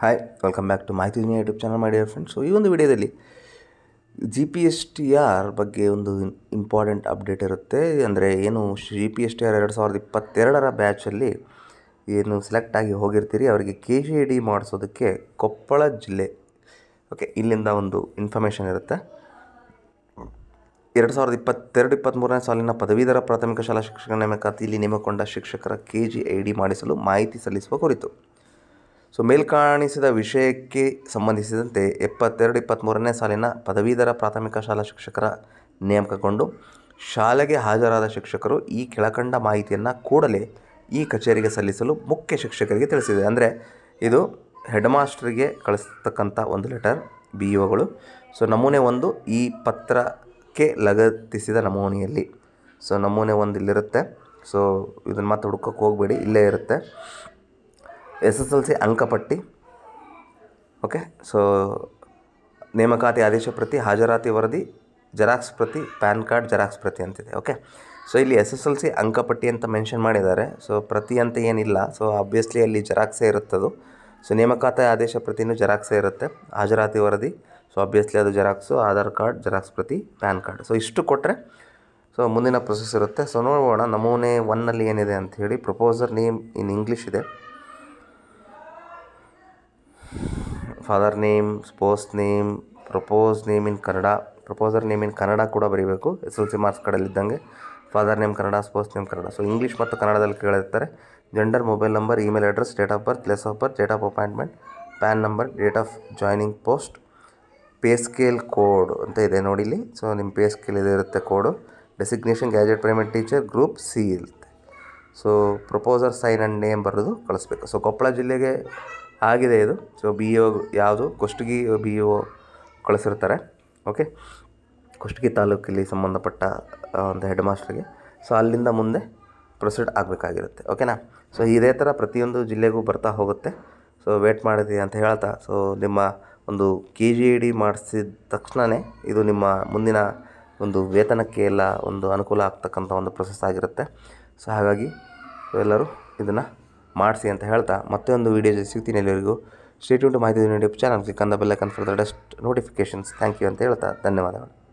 hi welcome back to Mahiti Duniya YouTube channel ಮಾಡಿ friends so ಈ ಒಂದು ವಿಡಿಯೋದಲ್ಲಿ G P S T R ಬಗ್ಗೆ ಒಂದು ಇಂಪಾರ್ಟೆಂಟ್ ಅಪ್ಡೇಟ್ ಇರುತ್ತೆ ಅಂದರೆ ಏನು ಜಿ ಪಿ ಎಸ್ ಟಿ ಆರ್ ಎರಡು ಸಾವಿರದ ಇಪ್ಪತ್ತೆರಡರ ಬ್ಯಾಚಲ್ಲಿ ಏನು ಸೆಲೆಕ್ಟ್ ಆಗಿ ಹೋಗಿರ್ತೀರಿ ಅವರಿಗೆ ಕೆ ಜಿ ಡಿ ಮಾಡಿಸೋದಕ್ಕೆ ಕೊಪ್ಪಳ ಜಿಲ್ಲೆ ಓಕೆ ಇಲ್ಲಿಂದ ಒಂದು ಇನ್ಫಾರ್ಮೇಷನ್ ಇರುತ್ತೆ ಎರಡು ಸಾವಿರದ ಇಪ್ಪತ್ತೆರಡು ಇಪ್ಪತ್ತ್ಮೂರನೇ ಸಾಲಿನ ಪದವೀಧರ ಪ್ರಾಥಮಿಕ ಶಾಲಾ ಶಿಕ್ಷಕ ನೇಮಕಾತಿಯಲ್ಲಿ ನೇಮಕೊಂಡ ಶಿಕ್ಷಕರ ಕೆ ಜಿ ಐ ಡಿ ಮಾಡಿಸಲು ಮಾಹಿತಿ ಸಲ್ಲಿಸುವ ಕುರಿತು ಸೊ ಮೇಲ್ಕಾಣಿಸಿದ ವಿಷಯಕ್ಕೆ ಸಂಬಂಧಿಸಿದಂತೆ ಎಪ್ಪತ್ತೆರಡು ಇಪ್ಪತ್ತ್ಮೂರನೇ ಸಾಲಿನ ಪದವೀಧರ ಪ್ರಾಥಮಿಕ ಶಾಲಾ ಶಿಕ್ಷಕರ ನೇಮಕಗೊಂಡು ಶಾಲೆಗೆ ಹಾಜರಾದ ಶಿಕ್ಷಕರು ಈ ಕೆಳಕಂಡ ಮಾಹಿತಿಯನ್ನು ಕೂಡಲೇ ಈ ಕಚೇರಿಗೆ ಸಲ್ಲಿಸಲು ಮುಖ್ಯ ಶಿಕ್ಷಕರಿಗೆ ತಿಳಿಸಿದೆ ಅಂದರೆ ಇದು ಹೆಡ್ ಮಾಸ್ಟ್ರಿಗೆ ಕಳಿಸ್ತಕ್ಕಂಥ ಒಂದು ಲೆಟರ್ ಬಿ ಒಗಳು ಸೊ ನಮೂನೆ ಒಂದು ಈ ಪತ್ರಕ್ಕೆ ಲಗತ್ತಿಸಿದ ನಮೂನೆಯಲ್ಲಿ ಸೊ ನಮೂನೆ ಒಂದು ಇಲ್ಲಿರುತ್ತೆ ಸೊ ಇದನ್ನು ಮತ್ತೆ ಹುಡ್ಕೋಕ್ಕೆ ಹೋಗಬೇಡಿ ಇಲ್ಲೇ ಇರುತ್ತೆ ಎಸ್ ಎಸ್ ಎಲ್ ಸಿ ಅಂಕಪಟ್ಟಿ ಓಕೆ ಸೊ ನೇಮಕಾತಿ ಆದೇಶ ಪ್ರತಿ ಹಾಜರಾತಿ ವರದಿ ಜೆರಾಕ್ಸ್ ಪ್ರತಿ ಪ್ಯಾನ್ ಕಾರ್ಡ್ ಜೆರಾಕ್ಸ್ ಪ್ರತಿ ಅಂತಿದೆ ಓಕೆ ಸೊ ಇಲ್ಲಿ ಎಸ್ ಎಸ್ ಎಲ್ ಸಿ ಅಂಕಪಟ್ಟಿ ಅಂತ ಮೆನ್ಷನ್ ಮಾಡಿದ್ದಾರೆ ಸೊ ಪ್ರತಿ ಅಂತ ಏನಿಲ್ಲ ಸೊ ಆಬ್ವಿಯಸ್ಲಿ ಅಲ್ಲಿ ಜೆರಾಕ್ಸೇ ಇರುತ್ತದು ಸೊ ನೇಮಕಾತಿ ಆದೇಶ ಪ್ರತಿನೂ ಜೆರಾಕ್ಸೇ ಇರುತ್ತೆ ಹಾಜರಾತಿ ವರದಿ ಸೊ ಆಬ್ವಿಯಸ್ಲಿ ಅದು ಜೆರಾಕ್ಸು ಆಧಾರ್ ಕಾರ್ಡ್ ಜೆರಾಕ್ಸ್ ಪ್ರತಿ ಪ್ಯಾನ್ ಕಾರ್ಡ್ ಸೊ ಇಷ್ಟು ಕೊಟ್ಟರೆ ಸೊ ಮುಂದಿನ ಪ್ರೊಸೆಸ್ ಇರುತ್ತೆ ಸೊ ನೋಡೋಣ ನಮೂನೆ ಒನ್ನಲ್ಲಿ ಏನಿದೆ ಅಂಥೇಳಿ ಪ್ರಪೋಸರ್ ನೇಮ್ ಇನ್ ಇಂಗ್ಲೀಷ್ ಇದೆ father name spouse name propose name in Kannada proposer name in Kannada ಕೂಡ ಬರೀಬೇಕು ಎಸ್ ಎಲ್ ಸಿ ಮಾರ್ಕ್ಸ್ ಕಡೆಯಲ್ಲಿದ್ದಂಗೆ father name Kannada spouse name Kannada so English ಮತ್ತು ಕನ್ನಡದಲ್ಲಿ ಕೇಳಿರ್ತಾರೆ gender mobile number email address date of birth place of birth date of appointment PAN number date of joining post pay scale code ಅಂತ ಇದೆ ನೋಡಿ ಇಲ್ಲಿ so ನಿಮ್ಮ pay scale ಇದೆ ಇರುತ್ತೆ code designation gazette payment teacher group C ಇರುತ್ತೆ so proposer sign and name ಬರೋದು ಕಳಿಸ್ಬೇಕು ಸೊ ಕೊಪ್ಪಳ ಜಿಲ್ಲೆಗೆ ಆಗಿದೆ ಇದು ಸೊ ಬಿ ಒ ಯಾವುದು ಕುಷ್ಟಗಿ ಬಿ ಇ ಒ ಕಳಿಸಿರ್ತಾರೆ ಓಕೆ ಕುಷ್ಟಗಿ ತಾಲೂಕಲ್ಲಿ ಸಂಬಂಧಪಟ್ಟ ಒಂದು ಹೆಡ್ ಮಾಸ್ಟ್ರಿಗೆ ಸೊ ಅಲ್ಲಿಂದ ಮುಂದೆ ಪ್ರೊಸೀಡ್ ಆಗಬೇಕಾಗಿರುತ್ತೆ ಓಕೆನಾ ಸೊ ಇದೇ ಥರ ಪ್ರತಿಯೊಂದು ಜಿಲ್ಲೆಗೂ ಬರ್ತಾ ಹೋಗುತ್ತೆ ಸೊ ವೇಟ್ ಮಾಡಿದೆ ಅಂತ ಹೇಳ್ತಾ ಸೊ ನಿಮ್ಮ ಒಂದು ಕೆ ಜಿ ಇ ಡಿ ಮಾಡಿಸಿದ ತಕ್ಷಣವೇ ಇದು ನಿಮ್ಮ ಮುಂದಿನ ಒಂದು ವೇತನಕ್ಕೆ ಎಲ್ಲ ಒಂದು ಅನುಕೂಲ ಆಗ್ತಕ್ಕಂಥ ಒಂದು ಪ್ರೊಸೆಸ್ ಆಗಿರುತ್ತೆ ಸೊ ಹಾಗಾಗಿ ಎಲ್ಲರೂ ಇದನ್ನು ಮಾಡಿಸಿ ಅಂತ ಹೇಳ್ತಾ ಮತ್ತೊಂದು ವೀಡಿಯೋ ಸಿಗ್ತೀನಿ ಎಲ್ಲರಿಗೂ ಸ್ಟೇಟ್ ಮಾಹಿತಿ ಯೂಟ್ಯೂಬ್ ಚಾನಲ್ ಕ್ಲಿಕ್ ಅಂದ ಬೆಲ್ಲಕನ್ ಫಾರ್ ದ ಡಸ್ಟ್ ನೋಟಿಫಿಕೇಷನ್ಸ್ ಥ್ಯಾಂಕ್ ಯು ಅಂತ ಹೇಳ್ತಾ ಧನ್ಯವಾದಗಳು